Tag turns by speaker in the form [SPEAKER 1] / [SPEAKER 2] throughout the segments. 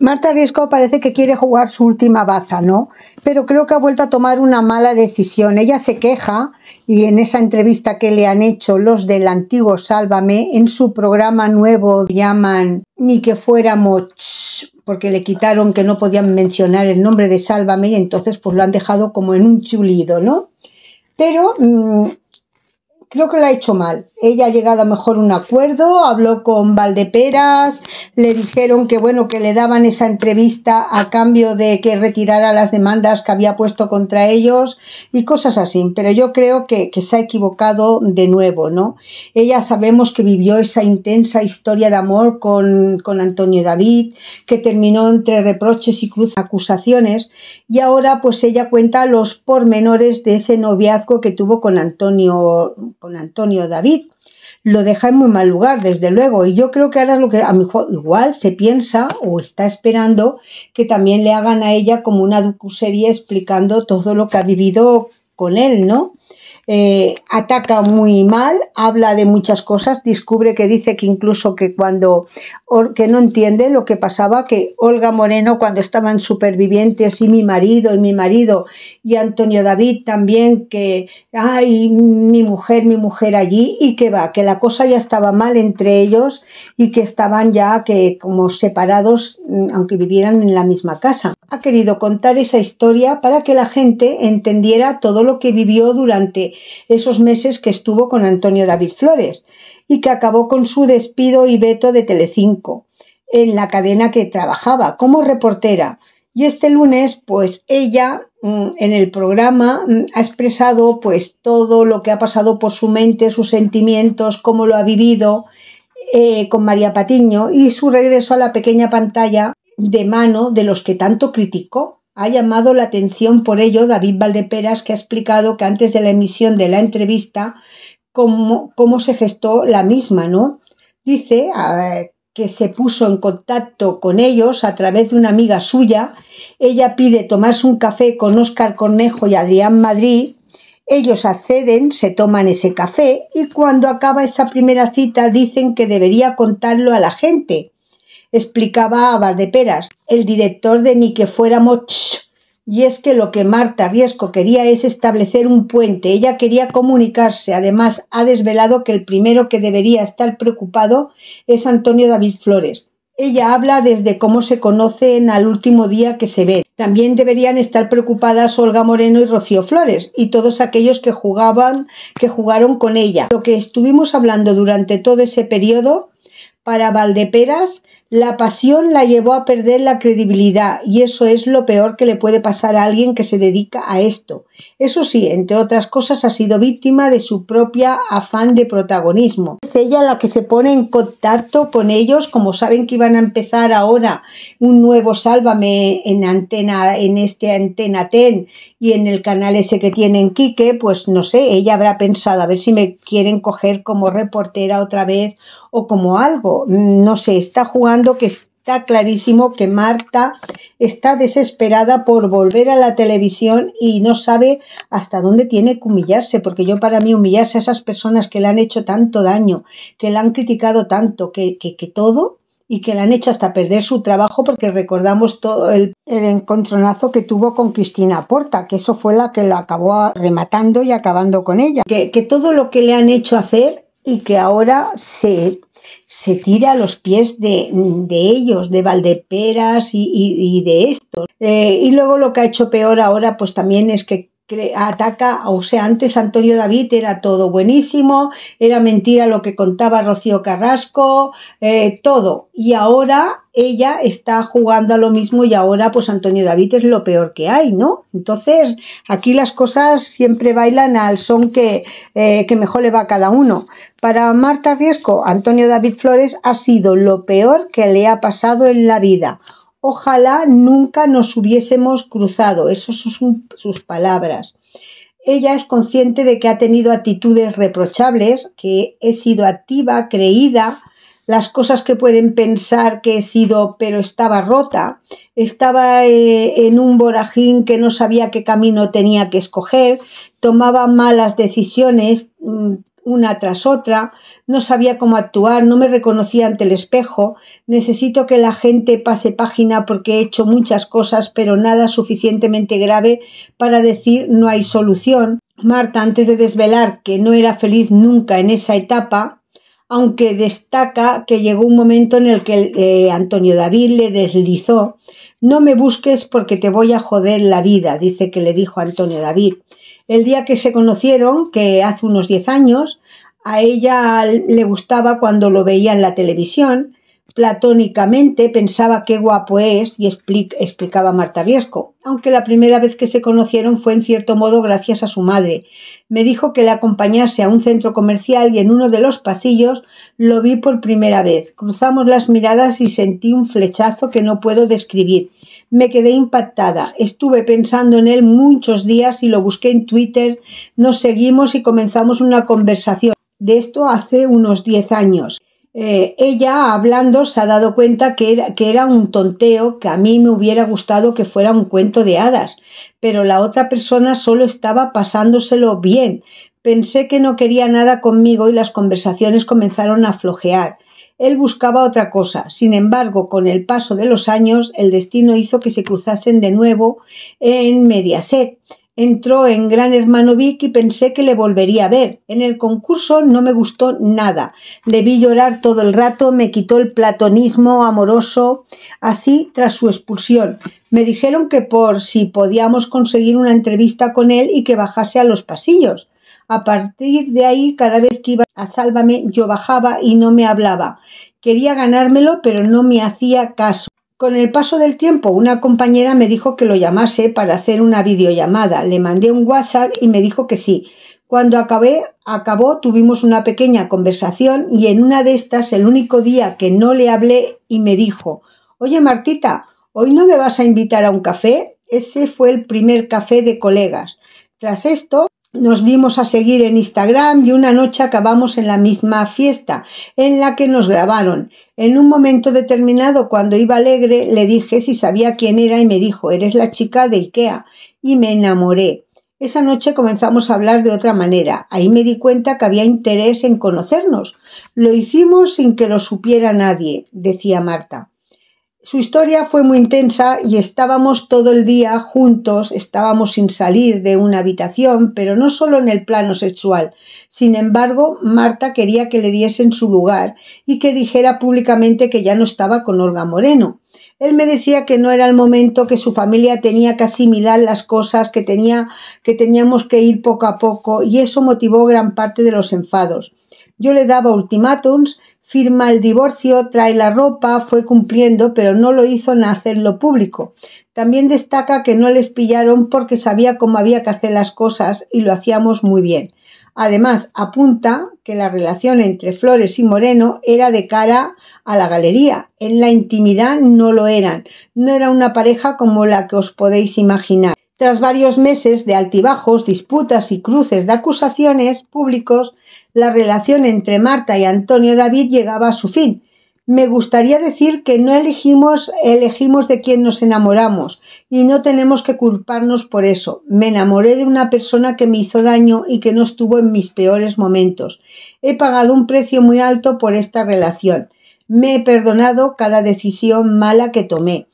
[SPEAKER 1] Marta Riesco parece que quiere jugar su última baza, ¿no? Pero creo que ha vuelto a tomar una mala decisión. Ella se queja y en esa entrevista que le han hecho los del antiguo Sálvame, en su programa nuevo llaman Ni que fuéramos, porque le quitaron que no podían mencionar el nombre de Sálvame y entonces pues lo han dejado como en un chulido, ¿no? Pero mm, creo que lo ha hecho mal. Ella ha llegado a mejor un acuerdo, habló con Valdeperas, le dijeron que bueno, que le daban esa entrevista a cambio de que retirara las demandas que había puesto contra ellos y cosas así. Pero yo creo que, se ha equivocado de nuevo, ¿no? Ella sabemos que vivió esa intensa historia de amor con, con Antonio David, que terminó entre reproches y cruz acusaciones, y ahora pues ella cuenta los pormenores de ese noviazgo que tuvo con Antonio con Antonio David, lo deja en muy mal lugar, desde luego. Y yo creo que ahora lo que a mi igual se piensa o está esperando que también le hagan a ella como una ducusería explicando todo lo que ha vivido con él, ¿no? Eh, ataca muy mal, habla de muchas cosas, descubre que dice que incluso que cuando, que no entiende lo que pasaba, que Olga Moreno cuando estaban supervivientes y mi marido y mi marido y Antonio David también, que, ay, mi mujer, mi mujer allí y que va, que la cosa ya estaba mal entre ellos y que estaban ya que como separados, mm, aunque vivieran en la misma casa. Ha querido contar esa historia para que la gente entendiera todo lo que vivió durante esos meses que estuvo con Antonio David Flores y que acabó con su despido y veto de Telecinco en la cadena que trabajaba como reportera. Y este lunes, pues ella mm, en el programa mm, ha expresado pues todo lo que ha pasado por su mente, sus sentimientos, cómo lo ha vivido eh, con María Patiño y su regreso a la pequeña pantalla de mano de los que tanto criticó ha llamado la atención por ello David Valdeperas, que ha explicado que antes de la emisión de la entrevista, cómo, cómo se gestó la misma, ¿no? Dice ah, que se puso en contacto con ellos a través de una amiga suya. Ella pide tomarse un café con Óscar Cornejo y Adrián Madrid. Ellos acceden, se toman ese café y cuando acaba esa primera cita dicen que debería contarlo a la gente, explicaba a Peras, el director de Ni que fuéramos y es que lo que Marta Riesco quería es establecer un puente. Ella quería comunicarse. Además, ha desvelado que el primero que debería estar preocupado es Antonio David Flores. Ella habla desde cómo se conocen al último día que se ve. También deberían estar preocupadas Olga Moreno y Rocío Flores y todos aquellos que jugaban, que jugaron con ella. Lo que estuvimos hablando durante todo ese periodo para Valdeperas, la pasión la llevó a perder la credibilidad y eso es lo peor que le puede pasar a alguien que se dedica a esto. Eso sí, entre otras cosas, ha sido víctima de su propia afán de protagonismo. Es ella la que se pone en contacto con ellos, como saben que iban a empezar ahora un nuevo Sálvame en antena, en este antena TEN y en el canal ese que tienen Quique, pues no sé, ella habrá pensado a ver si me quieren coger como reportera otra vez o como algo. No sé, está jugando que está clarísimo que Marta está desesperada por volver a la televisión y no sabe hasta dónde tiene que humillarse, porque yo para mí humillarse a esas personas que le han hecho tanto daño, que le han criticado tanto, que, que, todo y que le han hecho hasta perder su trabajo porque recordamos todo el, encontronazo que tuvo con Cristina Porta, que eso fue la que lo acabó rematando y acabando con ella. Que, que todo lo que le han hecho hacer y que ahora se, se tira a los pies de, de ellos, de Valdeperas y, de estos. Eh, y luego lo que ha hecho peor ahora, pues también es que ataca, o sea, antes Antonio David era todo buenísimo, era mentira lo que contaba Rocío Carrasco, eh, todo. Y ahora ella está jugando a lo mismo y ahora pues Antonio David es lo peor que hay, ¿no? Entonces, aquí las cosas siempre bailan al son que, eh, que mejor le va a cada uno. Para Marta Riesco, Antonio David Flores ha sido lo peor que le ha pasado en la vida Ojalá nunca nos hubiésemos cruzado. Esas son sus, palabras. Ella es consciente de que ha tenido actitudes reprochables, que he sido activa, creída, las cosas que pueden pensar que he sido, pero estaba rota, estaba eh, en un vorajín que no sabía qué camino tenía que escoger, tomaba malas decisiones, mm, una tras otra, no sabía cómo actuar, no me reconocía ante el espejo, necesito que la gente pase página porque he hecho muchas cosas, pero nada suficientemente grave para decir no hay solución. Marta, antes de desvelar que no era feliz nunca en esa etapa, aunque destaca que llegó un momento en el que eh, Antonio David le deslizó, no me busques porque te voy a joder la vida, dice que le dijo Antonio David. El día que se conocieron, que hace unos 10 años, a ella le gustaba cuando lo veía en la televisión platónicamente pensaba qué guapo es y explicaba Marta Riesco, aunque la primera vez que se conocieron fue en cierto modo gracias a su madre. Me dijo que le acompañase a un centro comercial y en uno de los pasillos lo vi por primera vez. Cruzamos las miradas y sentí un flechazo que no puedo describir. Me quedé impactada. Estuve pensando en él muchos días y lo busqué en Twitter. Nos seguimos y comenzamos una conversación. De esto hace unos 10 años. Eh, ella hablando se ha dado cuenta que era, que era un tonteo, que a mí me hubiera gustado que fuera un cuento de hadas, pero la otra persona solo estaba pasándoselo bien. Pensé que no quería nada conmigo y las conversaciones comenzaron a flojear. Él buscaba otra cosa. Sin embargo, con el paso de los años, el destino hizo que se cruzasen de nuevo en Mediaset Entró en Gran Hermano y pensé que le volvería a ver. En el concurso no me gustó nada. Le vi llorar todo el rato, me quitó el platonismo amoroso. Así, tras su expulsión, me dijeron que por si podíamos conseguir una entrevista con él y que bajase a los pasillos. A partir de ahí, cada vez que iba a Sálvame, yo bajaba y no me hablaba. Quería ganármelo, pero no me hacía caso. Con el paso del tiempo, una compañera me dijo que lo llamase para hacer una videollamada. Le mandé un WhatsApp y me dijo que sí. Cuando acabé, acabó, tuvimos una pequeña conversación y en una de estas, el único día que no le hablé y me dijo, oye Martita, ¿hoy no me vas a invitar a un café? Ese fue el primer café de colegas. Tras esto, nos dimos a seguir en Instagram y una noche acabamos en la misma fiesta en la que nos grabaron. En un momento determinado, cuando iba alegre, le dije si sabía quién era y me dijo, eres la chica de Ikea. Y me enamoré. Esa noche comenzamos a hablar de otra manera. Ahí me di cuenta que había interés en conocernos. Lo hicimos sin que lo supiera nadie, decía Marta. Su historia fue muy intensa y estábamos todo el día juntos, estábamos sin salir de una habitación, pero no solo en el plano sexual. Sin embargo, Marta quería que le diesen su lugar y que dijera públicamente que ya no estaba con Olga Moreno. Él me decía que no era el momento, que su familia tenía que asimilar las cosas, que, tenía, que teníamos que ir poco a poco y eso motivó gran parte de los enfados. Yo le daba ultimátums firma el divorcio, trae la ropa, fue cumpliendo, pero no lo hizo en hacerlo público. También destaca que no les pillaron porque sabía cómo había que hacer las cosas y lo hacíamos muy bien. Además, apunta que la relación entre Flores y Moreno era de cara a la galería. En la intimidad no lo eran. No era una pareja como la que os podéis imaginar. Tras varios meses de altibajos, disputas y cruces de acusaciones públicos, la relación entre Marta y Antonio David llegaba a su fin. Me gustaría decir que no elegimos, elegimos de quien nos enamoramos y no tenemos que culparnos por eso. Me enamoré de una persona que me hizo daño y que no estuvo en mis peores momentos. He pagado un precio muy alto por esta relación. Me he perdonado cada decisión mala que tomé.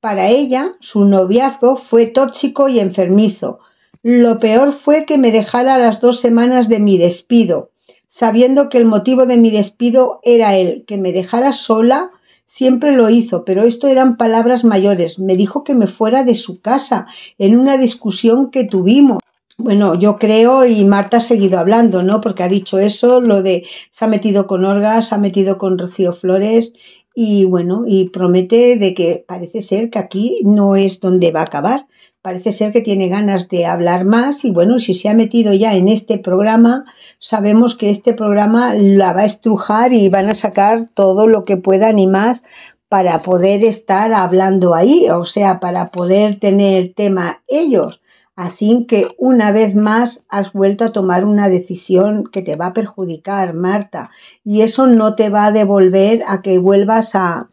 [SPEAKER 1] Para ella, su noviazgo fue tóxico y enfermizo. Lo peor fue que me dejara las dos semanas de mi despido, sabiendo que el motivo de mi despido era él, que me dejara sola Siempre lo hizo, pero esto eran palabras mayores. Me dijo que me fuera de su casa en una discusión que tuvimos. Bueno, yo creo y Marta ha seguido hablando, ¿no? Porque ha dicho eso, lo de se ha metido con Orgas, se ha metido con Rocío Flores y bueno, y promete de que parece ser que aquí no es donde va a acabar. Parece ser que tiene ganas de hablar más y bueno, si se ha metido ya en este programa, sabemos que este programa la va a estrujar y van a sacar todo lo que puedan y más para poder estar hablando ahí, o sea, para poder tener tema ellos. Así que una vez más has vuelto a tomar una decisión que te va a perjudicar, Marta, y eso no te va a devolver a que vuelvas a,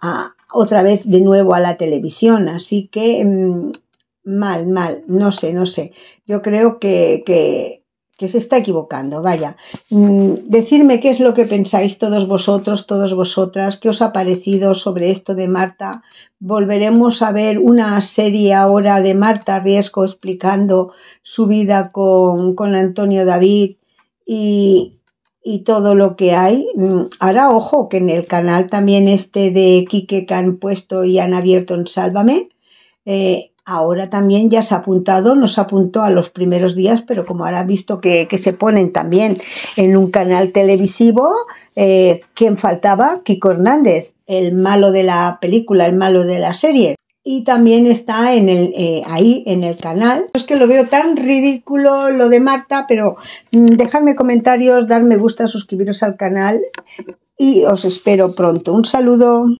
[SPEAKER 1] a otra vez de nuevo a la televisión. Así que mm, mal, mal, no sé, no sé. Yo creo que, que que se está equivocando. Vaya, mm, decirme qué es lo que pensáis todos vosotros, todos vosotras, qué os ha parecido sobre esto de Marta. Volveremos a ver una serie ahora de Marta riesgo explicando su vida con, Antonio David y, y, todo lo que hay. Mm, ahora, ojo, que en el canal también este de Quique que han puesto y han abierto en Sálvame. Eh, Ahora también ya se ha apuntado, nos apuntó a los primeros días, pero como ahora visto que, se ponen también en un canal televisivo, eh, ¿quién faltaba? Kiko Hernández, el malo de la película, el malo de la serie. Y también está en el, eh, ahí en el canal. Es que lo veo tan ridículo lo de Marta, pero mm, dejadme comentarios, darme gusta, suscribiros al canal y os espero pronto. Un saludo.